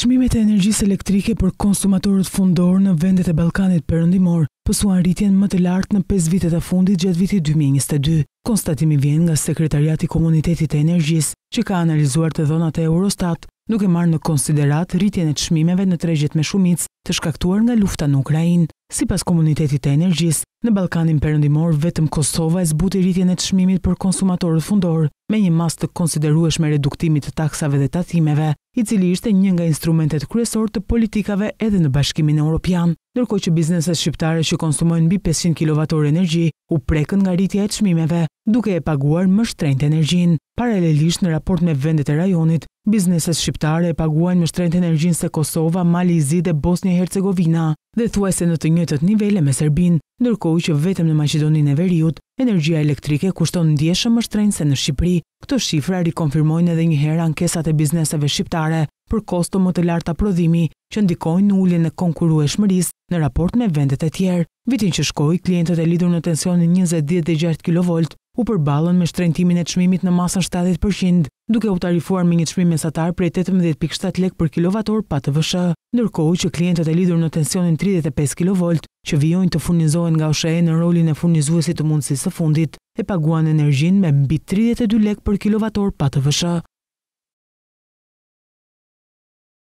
Çmimet e energjisë elektrike për konsumatorët fundor në vendet e Ballkanit Perëndimor pësuan rritjen më të lartë në 5 vitet e fundit gjatë vitit 2022. Konstatimi vjen nga Sekretariati i Komunitetit të Energjisë, që ka analizuar të dhënat e Eurostat, duke marrë në konsiderat rritjen e çmimeve në tregjet me shumicë të shkaktuar nga lufta në Ukrainë. Sipas Komunitetit të Energjisë, në Ballkanin Perëndimor vetëm Kosova e zbuti rritjen e çmimit për konsumatorët fundor me një mas të konsiderueshme reduktimit të taksave dhe tatimeve i cili ishte një nga instrumentet kryesor të politikave edhe në bashkimin e Europian, nërko që bizneset shqiptare që konsumojnë bi 500 kWh energji u prekën nga rritja e qmimeve, duke e paguar më shtrejnë energjin. Paralelisht në raport me vendet e rajonit, bizneset shqiptare e paguajnë më shtrejnë energjin se Kosova, Mali, Zide, Bosnia, Hercegovina dhe thuaj se në të njëtët nivele me Serbin, nërkoj që vetëm në Macedonin e Veriut, energjia elektrike kushton ndjeshë më shtrejnë se në Shqipëri. Këto shifra rikonfirmojnë edhe njëherë ankesat e bizneseve shqiptare për kosto më të larta prodhimi që ndikojnë në ullin e konkuru e shmëris në raport me vendet e tjerë. Vitin që shkoj, klientët e lidur në tensionin 20-16 kV u përballën me shtrentimin e çmimit në masën 70%, duke u tarifuar me një çmim mesatar prej 18.7 lek për kilovator pa TVSH, ndërkohë që klientët e lidhur në tensionin 35 kV që vijojnë të furnizohen nga OSHE në rolin e furnizuesit të mundësisë së fundit e paguan energjinë me mbi 32 lek për kilovator pa TVSH.